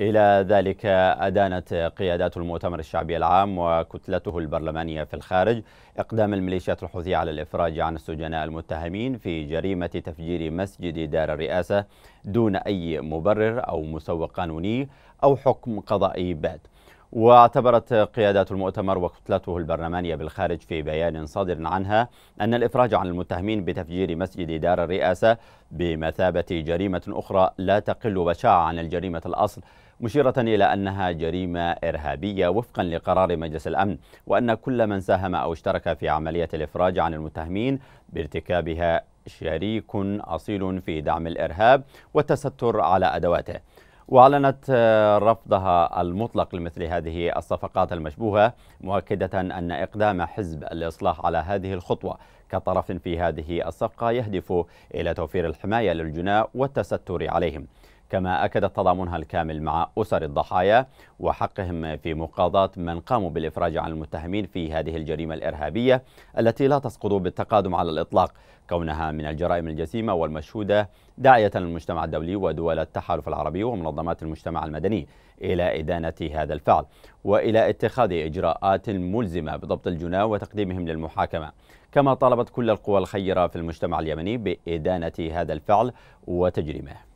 إلى ذلك أدانت قيادات المؤتمر الشعبي العام وكتلته البرلمانية في الخارج إقدام الميليشيات الحوثية على الإفراج عن السجناء المتهمين في جريمة تفجير مسجد دار الرئاسة دون أي مبرر أو مسوق قانوني أو حكم قضائي بعد واعتبرت قيادات المؤتمر وكتلته البرلمانية بالخارج في بيان صادر عنها أن الإفراج عن المتهمين بتفجير مسجد دار الرئاسة بمثابة جريمة أخرى لا تقل بشاعة عن الجريمة الأصل مشيرة إلى أنها جريمة إرهابية وفقا لقرار مجلس الأمن وأن كل من ساهم أو اشترك في عملية الإفراج عن المتهمين بارتكابها شريك أصيل في دعم الإرهاب والتستر على أدواته وأعلنت آه، رفضها المطلق لمثل هذه الصفقات المشبوهة مؤكدة أن إقدام حزب الإصلاح على هذه الخطوة كطرف في هذه الصفقة يهدف إلى توفير الحماية للجناء والتستر عليهم كما أكد تضامنها الكامل مع أسر الضحايا وحقهم في مقاضاة من قاموا بالإفراج عن المتهمين في هذه الجريمة الإرهابية التي لا تسقط بالتقادم على الإطلاق كونها من الجرائم الجسيمة والمشهودة داعية للمجتمع الدولي ودول التحالف العربي ومنظمات المجتمع المدني إلى إدانة هذا الفعل وإلى اتخاذ إجراءات ملزمة بضبط الجناة وتقديمهم للمحاكمة كما طالبت كل القوى الخيرة في المجتمع اليمني بإدانة هذا الفعل وتجريمه